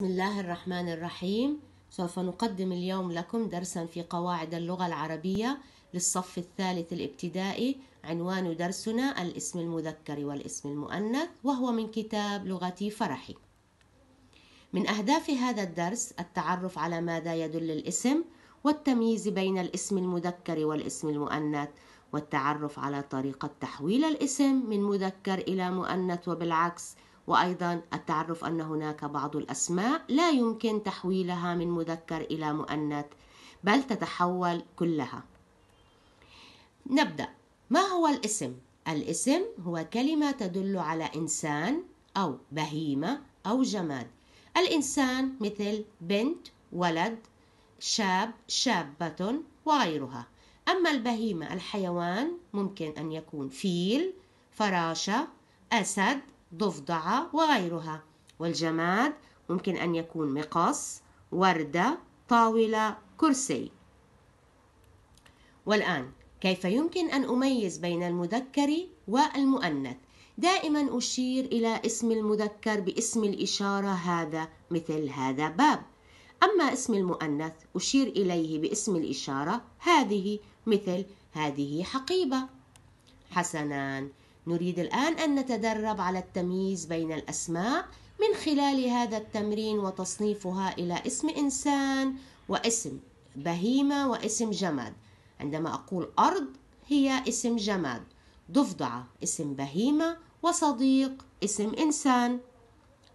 بسم الله الرحمن الرحيم سوف نقدم اليوم لكم درسا في قواعد اللغة العربية للصف الثالث الابتدائي عنوان درسنا الاسم المذكر والاسم المؤنث وهو من كتاب لغتي فرحي من أهداف هذا الدرس التعرف على ماذا يدل الاسم والتمييز بين الاسم المذكر والاسم المؤنث والتعرف على طريقة تحويل الاسم من مذكر إلى مؤنث وبالعكس وأيضا التعرف أن هناك بعض الأسماء لا يمكن تحويلها من مذكر إلى مؤنث بل تتحول كلها نبدأ ما هو الاسم؟ الاسم هو كلمة تدل على إنسان أو بهيمة أو جماد الإنسان مثل بنت ولد شاب شابة وغيرها أما البهيمة الحيوان ممكن أن يكون فيل فراشة أسد ضفدعة وغيرها والجماد ممكن أن يكون مقص وردة طاولة كرسي والآن كيف يمكن أن أميز بين المذكر والمؤنث دائما أشير إلى اسم المذكر باسم الإشارة هذا مثل هذا باب أما اسم المؤنث أشير إليه باسم الإشارة هذه مثل هذه حقيبة حسناً نريد الآن أن نتدرب على التمييز بين الأسماء من خلال هذا التمرين وتصنيفها إلى اسم إنسان واسم بهيمة واسم جماد عندما أقول أرض هي اسم جماد ضفدعة اسم بهيمة وصديق اسم إنسان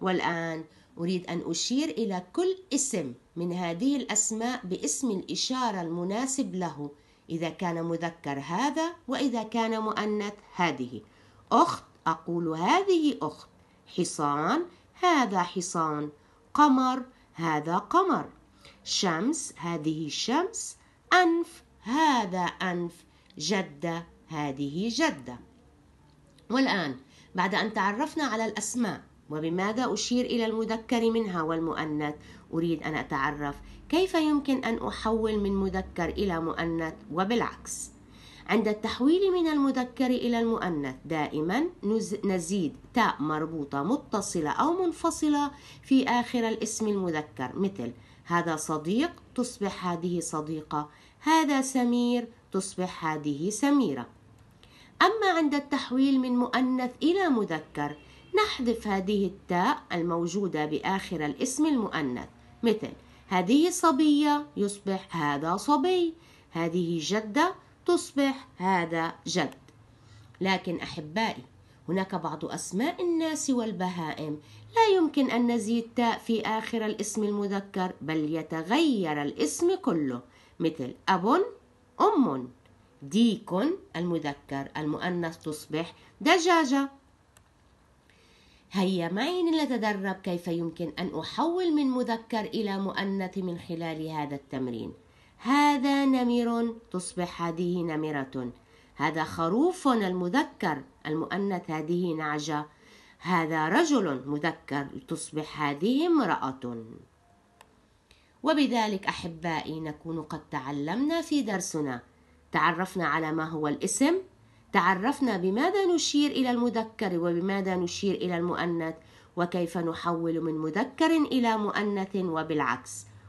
والآن أريد أن أشير إلى كل اسم من هذه الأسماء باسم الإشارة المناسب له إذا كان مذكر هذا وإذا كان مؤنث هذه أخت أقول هذه أخت حصان هذا حصان قمر هذا قمر شمس هذه شمس أنف هذا أنف جدة هذه جدة والآن بعد أن تعرفنا على الأسماء وبماذا أشير إلى المذكر منها والمؤنث أريد أن أتعرف كيف يمكن أن أحول من مذكر إلى مؤنث وبالعكس عند التحويل من المذكر إلى المؤنث دائما نزيد تاء مربوطة متصلة أو منفصلة في آخر الاسم المذكر مثل هذا صديق تصبح هذه صديقة هذا سمير تصبح هذه سميرة أما عند التحويل من مؤنث إلى مذكر نحذف هذه التاء الموجودة بآخر الاسم المؤنث مثل هذه صبية يصبح هذا صبي هذه جدة تصبح هذا جد لكن احبائي هناك بعض اسماء الناس والبهائم لا يمكن ان نزيد تاء في اخر الاسم المذكر بل يتغير الاسم كله مثل اب ام ديك المذكر المؤنث تصبح دجاجه هيا معي لنتدرب كيف يمكن ان احول من مذكر الى مؤنث من خلال هذا التمرين هذا نمر تصبح هذه نمرة هذا خروف المذكر المؤنث هذه نعجة هذا رجل مذكر تصبح هذه امرأة وبذلك أحبائي نكون قد تعلمنا في درسنا تعرفنا على ما هو الاسم تعرفنا بماذا نشير إلى المذكر وبماذا نشير إلى المؤنث وكيف نحول من مذكر إلى مؤنث وبالعكس